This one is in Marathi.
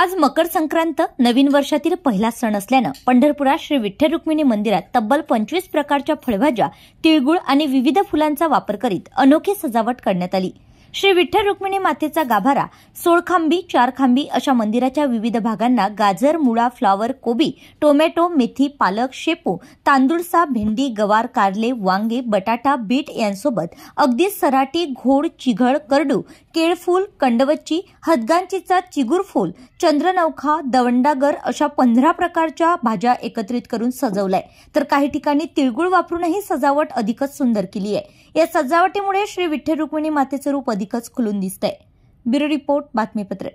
आज मकर संक्रांत नवीन वर्षातील पहिला सण असल्यानं पंढरपुरात श्री विठ्ठल रुक्मिणी मंदिरात तब्बल पंचवीस प्रकारच्या फळभाज्या तिळगुळ आणि विविध फुलांचा वापर करीत अनोखी सजावट करण्यात आली श्री विठ्ठल रुक्मिणी मातेचा गाभारा सोळखांबी चारखांबी अशा मंदिराच्या विविध भागांना गाजर मुळा फ्लॉवर कोबी टोमॅटो मेथी पालक शेपू तांदूळसा भेंडी गवार कारले वांगे बटाटा बीट यांसोबत अगदी सराटी घोड चिघळ करडू केळफूल कंडवच्ची हदगांचीचा चिगुरफूल चंद्रनौखा दवंडागर अशा पंधरा प्रकारच्या भाज्या एकत्रित करून सजवलाय तर काही ठिकाणी तिळगुळ वापरूनही सजावट अधिकच सुंदर केली आहे या सजावटीमुळे श्री विठ्ठल रुक्मिणी मातेचं रूप अधिक अधिकच खुलून दिसतंय ब्युरो रिपोर्ट बातमीपत्र